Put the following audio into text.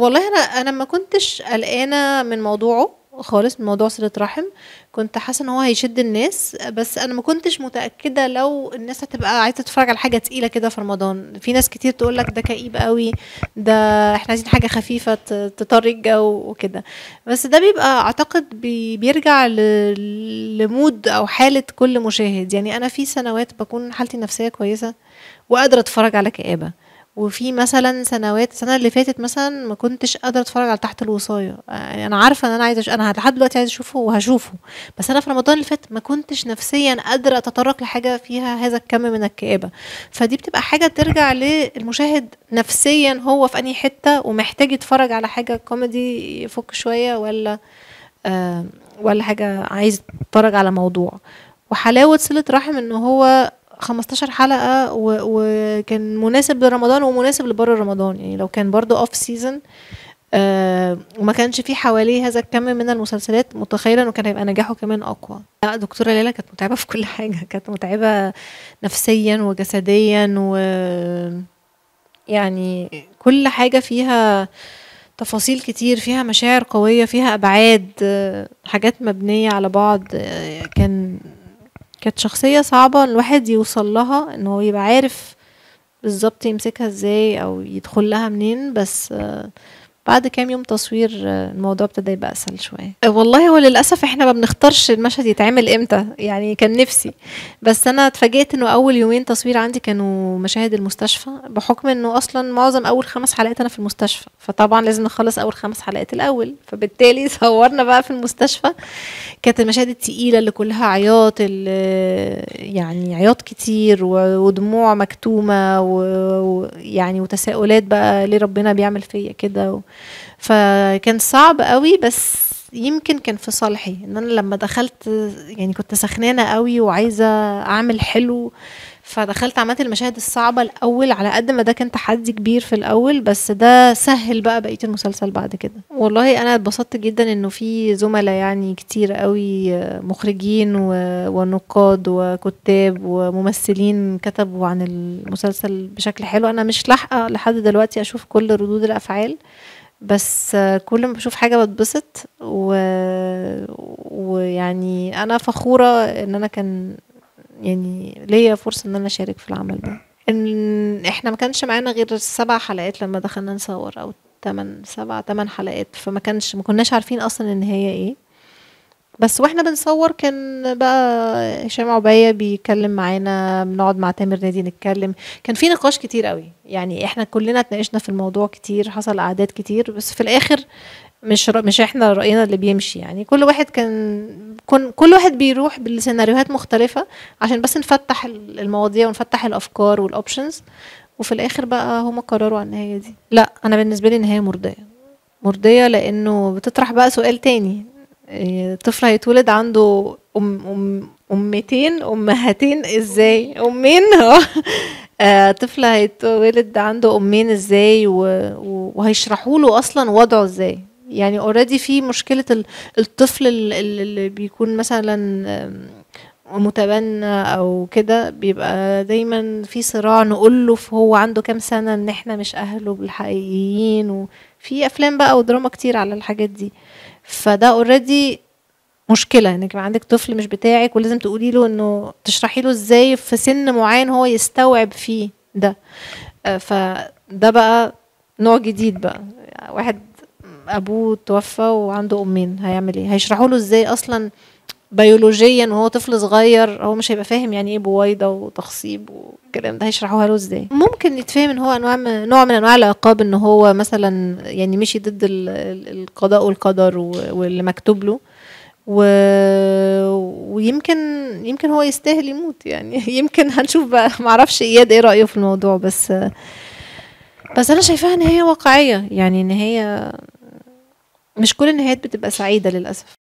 والله أنا أنا ما كنتش قلقانة من موضوعه خالص، من موضوع صِلة رحم، كنت حاسة إن هو هيشد الناس، بس أنا ما كنتش متأكدة لو الناس هتبقى عايزة تتفرّج على حاجة تقيلة كده في رمضان، في ناس كتير تقول لك ده كئيب أوي، ده إحنا عايزين حاجة خفيفة تطرّي الجو وكده، بس ده بيبقى أعتقد بي بيرجع لمود أو حالة كل مشاهد، يعني أنا في سنوات بكون حالتي النفسية كويسة وقادرة أتفرّج على كآبة. وفي مثلا سنوات السنه اللي فاتت مثلا ما كنتش قادره اتفرج على تحت الوصايه يعني انا عارفه ان انا عايزه انا لحد دلوقتي عايزه اشوفه وهشوفه بس انا في رمضان اللي فات ما كنتش نفسيا قادره اتطرق لحاجه فيها هذا الكم من الكآبه فدي بتبقى حاجه ترجع للمشاهد نفسيا هو في انهي حته ومحتاج يتفرج على حاجه كوميدي يفك شويه ولا آه، ولا حاجه عايز يتفرج على موضوع وحلاوه صله رحم ان هو 15 حلقه و... وكان مناسب لرمضان ومناسب لبره رمضان يعني لو كان برضو اوف آه، سيزون وما كانش في حواليه هذا الكم من المسلسلات متخيلا وكان كان هيبقى نجاحه كمان اقوى لا دكتوره ليلى كانت متعبه في كل حاجه كانت متعبه نفسيا وجسديا و يعني كل حاجه فيها تفاصيل كتير فيها مشاعر قوية فيها أبعاد حاجات مبنية على بعض آه، كان كانت شخصية صعبة الواحد يوصل لها ان هو يبقى عارف بالظبط يمسكها ازاي او يدخل لها منين بس آه بعد كام يوم تصوير الموضوع ابتدى يبقى اسهل شويه أه، والله هو للاسف احنا ما بنختارش المشهد يتعمل امتى يعني كان نفسي بس انا اتفاجئت انه اول يومين تصوير عندي كانوا مشاهد المستشفى بحكم انه اصلا معظم اول خمس حلقات انا في المستشفى فطبعا لازم نخلص اول خمس حلقات الاول فبالتالي صورنا بقى في المستشفى كانت المشاهد الثقيله اللي كلها عياط اللي يعني عياط كتير ودموع مكتومه ويعني وتساؤلات بقى ليه ربنا بيعمل فيا كده فكان صعب قوي بس يمكن كان في صالحي ان انا لما دخلت يعني كنت سخنانه قوي وعايزه اعمل حلو فدخلت عملت المشاهد الصعبه الاول على قد ما ده كان تحدي كبير في الاول بس ده سهل بقى بقيه المسلسل بعد كده والله انا اتبسطت جدا انه في زملاء يعني كتير قوي مخرجين و... ونقاد وكتاب وممثلين كتبوا عن المسلسل بشكل حلو انا مش لاحقه لحد دلوقتي اشوف كل ردود الافعال بس كل ما بشوف حاجه بتبسط و... ويعني انا فخوره ان انا كان يعني ليا فرصه ان انا اشارك في العمل ده ان احنا ما كانش معانا غير سبع حلقات لما دخلنا نصور او تمن سبع تمن حلقات فما كانش ما كناش عارفين اصلا ان هي ايه بس واحنا بنصور كان بقى هشام عبيه بيتكلم معانا بنقعد مع تامر نادي نتكلم كان في نقاش كتير قوي يعني احنا كلنا اتناقشنا في الموضوع كتير حصل اعداد كتير بس في الاخر مش رأ... مش احنا راينا اللي بيمشي يعني كل واحد كان كن... كل واحد بيروح بالسيناريوهات مختلفه عشان بس نفتح المواضيع ونفتح الافكار والاوبشنز وفي الاخر بقى هما قرروا على النهايه دي لا انا بالنسبه لي نهايه مرضيه مرضيه لانه بتطرح بقى سؤال تاني طفل هيتولد عنده أم أم أمتين أمهاتين إزاي أمين آه. آه، طفل هيتولد عنده أمين إزاي وهيشرحوا له أصلا وضعه إزاي يعني اوريدي في مشكله الطفل اللي بيكون مثلا متبنى او كده بيبقى دايما في صراع نقول له هو عنده كام سنه ان احنا مش اهله الحقيقيين و... في افلام بقى ودراما كتير على الحاجات دي فده اوريدي مشكله انك يبقى عندك طفل مش بتاعك ولازم تقولي له انه تشرحي له ازاي في سن معين هو يستوعب فيه ده آه، فده بقى نوع جديد بقى واحد ابوه توفى وعنده امين هيعمل ايه هيشرحوا له ازاي اصلا بيولوجيا وهو طفل صغير هو مش هيبقى فاهم يعني ايه بويضه وتخصيب والكلام ده هيشرحوها له ازاي ممكن يتفهم ان هو انواع من نوع من انواع العقاب ان هو مثلا يعني مشي ضد القضاء والقدر واللي مكتوب له و... ويمكن يمكن هو يستاهل يموت يعني يمكن هنشوف بقى معرفش اياد ايه رايه في الموضوع بس بس انا شايفاها ان هي واقعيه يعني ان هي مش كل النهايات بتبقى سعيده للاسف